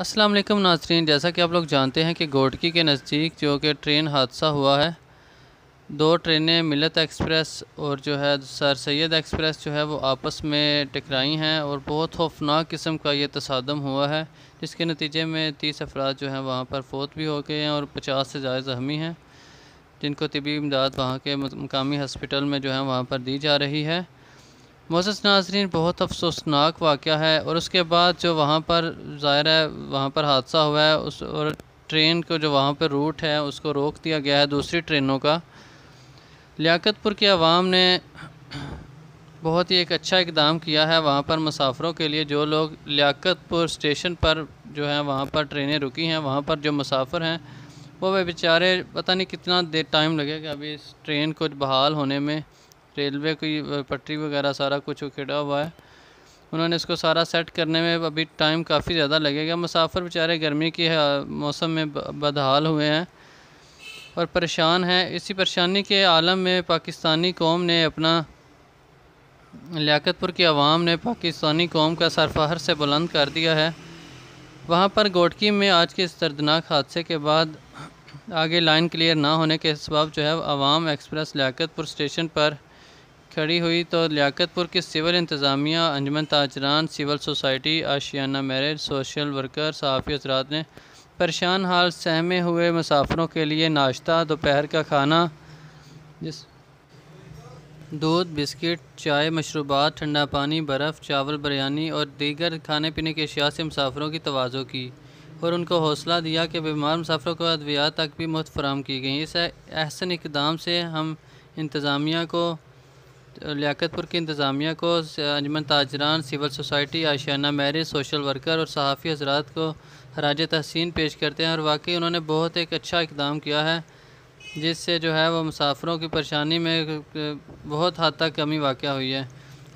अस्सलाम वालेकुम नाजरीन जैसा कि आप लोग जानते हैं कि घोटकी के नज़दीक जो कि ट्रेन हादसा हुआ है दो ट्रेनें मिलत एक्सप्रेस और जो है सर सैद एक्सप्रेस जो है वो आपस में टकराई हैं और बहुत खौफनाक किस्म का ये तसादम हुआ है जिसके नतीजे में तीस अफराद जो हैं वहाँ पर फोत भी हो गए हैं और पचास से ज़्यादा जख्मी हैं जिनको तबी इमदाद वहाँ के मकामी हॉस्पिटल में जो है वहाँ पर दी जा रही है मोज़ नाजरीन बहुत अफसोसनाक वाक़ है और उसके बाद जो वहाँ पर ज़ाहिर है वहाँ पर हादसा हुआ है उस और ट्रेन को जो वहाँ पर रूट है उसको रोक दिया गया है दूसरी ट्रेनों का लियाकतपुर के आवाम ने बहुत ही एक अच्छा इकदाम किया है वहाँ पर मुसाफरों के लिए जो लोग लियाकतपुर स्टेशन पर जो है वहाँ पर ट्रेनें रुकी हैं वहाँ पर जो मुसाफर हैं वो वे बेचारे पता नहीं कितना देर टाइम लगेगा अभी इस ट्रेन को बहाल होने में रेलवे की पटरी वगैरह सारा कुछ उखेड़ा हुआ है उन्होंने इसको सारा सेट करने में अभी टाइम काफ़ी ज़्यादा लगेगा मुसाफिर बेचारे गर्मी के मौसम में बदहाल हुए हैं और परेशान हैं इसी परेशानी के आलम में पाकिस्तानी कौम ने अपना लियाकतपुर की आवाम ने पाकिस्तानी कौम का सरफहर से बुलंद कर दिया है वहाँ पर गोटकी में आज के इस दर्दनाक हादसे के बाद आगे लाइन क्लियर ना होने के इसबाब जो है आवाम एक्सप्रेस लियाकतपुर स्टेशन पर खड़ी हुई तो लियाकतपुर के सिविल इंतज़ामिया अंजमन ताजरान civil society Ashiana marriage social worker सहाफ़ी हजरात ने परेशान हाल सहमे हुए मुसाफरों के लिए नाश्ता दोपहर का खाना जिस दूध बिस्किट चाय मशरूबात ठंडा पानी बर्फ़ चावल बिरयानी और दीगर खाने पीने की अशिया से मुसाफरों की तोज़ो की और उनको हौसला दिया कि बीमार मुसाफरों को अद्वियात तक भी मुफ्त फराम की गई इस एहसन इकदाम से हम इंतज़ामिया को लियाकतपुर की इंतज़ामिया को अंजमन ताजरान civil society Ashiana marriage social worker और सहाफ़ी हजरात को हराज तहसीन पेश करते हैं और वाकई उन्होंने बहुत एक अच्छा इकदाम किया है जिससे जो है वह मुसाफरों की परेशानी में बहुत हद तक कमी वाक़ हुई है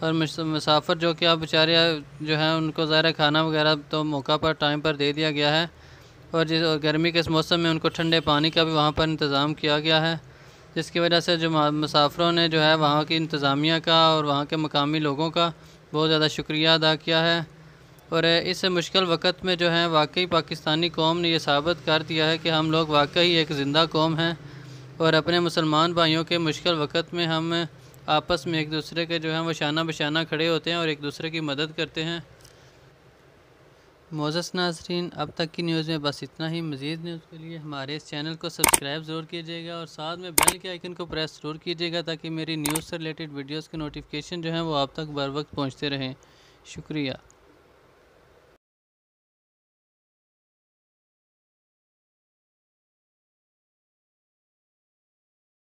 और मुसाफर जो कि आप बेचारे जो हैं उनको ज़ाहिर खाना वगैरह तो मौका पर टाइम पर दे दिया गया है और जिस गर्मी के इस मौसम में उनको ठंडे पानी का भी वहाँ पर इंतज़ाम किया गया है जिसकी वजह से जो मुसाफरों ने जो है वहाँ की इंतज़ामिया का और वहाँ के मकामी लोगों का बहुत ज़्यादा शुक्रिया अदा किया है और इस मुश्किल वक्त में जो है वाकई पाकिस्तानी कौम ने यह साबित कर दिया है कि हम लोग वाकई एक ज़िंदा कौम हैं और अपने मुसलमान भाइयों के मुश्किल वक्त में हम आपस में एक दूसरे के जो है वो शाना बशाना खड़े होते हैं और एक दूसरे की मदद करते हैं मोजस नाजरीन अब तक की न्यूज़ में बस इतना ही मज़ीद न्यूज़ के लिए हमारे इस चैनल को सब्सक्राइब ज़रूर कीजिएगा और साथ में बेल के आइकन को प्रेस ज़रूर कीजिएगा ताकि मेरी न्यूज़ से रिलेटेड वीडियोज़ के नोटिफिकेशन जो हैं वो आप तक बर वक्त पहुँचते रहें शुक्रिया